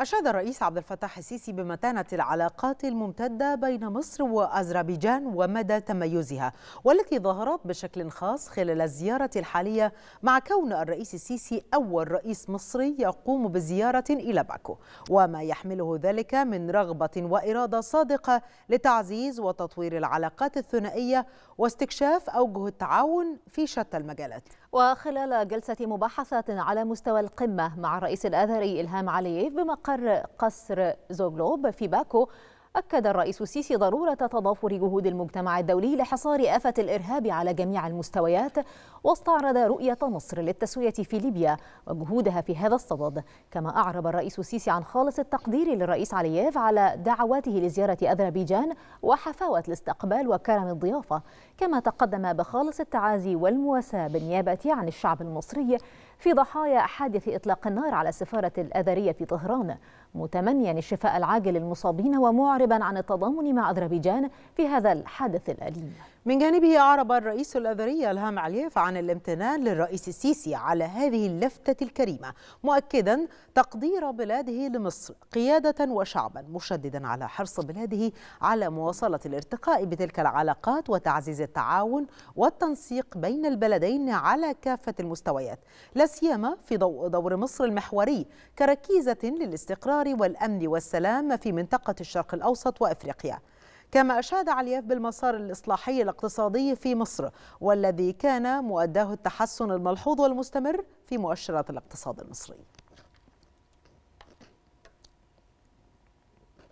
أشاد الرئيس عبد الفتاح السيسي بمتانة العلاقات الممتدة بين مصر وأذربيجان ومدى تميزها والتي ظهرت بشكل خاص خلال الزيارة الحالية مع كون الرئيس السيسي أول رئيس مصري يقوم بزيارة إلى باكو وما يحمله ذلك من رغبة وإرادة صادقة لتعزيز وتطوير العلاقات الثنائية واستكشاف أوجه التعاون في شتى المجالات وخلال جلسة مباحثات على مستوى القمة مع الرئيس الأذري إلهام علييف بمقر مقر قصر زوغلوب في باكو أكد الرئيس السيسي ضرورة تضافر جهود المجتمع الدولي لحصار آفة الإرهاب على جميع المستويات واستعرض رؤية مصر للتسوية في ليبيا وجهودها في هذا الصدد كما أعرب الرئيس السيسي عن خالص التقدير للرئيس علييف على دعواته لزيارة أذربيجان وحفاوة الاستقبال وكرم الضيافة كما تقدم بخالص التعازي والمواساة بالنيابة عن الشعب المصري في ضحايا حادث إطلاق النار على السفارة الأذرية في طهران متمنيا الشفاء العاجل للمصابين ومعربا عن التضامن مع أذربيجان في هذا الحادث الأليم من جانبه أعرب الرئيس الأذري إلهام علييف عن الامتنان للرئيس السيسي على هذه اللفتة الكريمة مؤكدا تقدير بلاده لمصر قيادة وشعبا مشددا على حرص بلاده على مواصلة الارتقاء بتلك العلاقات وتعزيز التعاون والتنسيق بين البلدين على كافة المستويات لا سيما في ضوء دور مصر المحوري كركيزة للاستقرار والأمن والسلام في منطقة الشرق الأوسط وأفريقيا كما أشاد علياف بالمسار الإصلاحي الاقتصادي في مصر والذي كان مؤداه التحسن الملحوظ والمستمر في مؤشرات الاقتصاد المصري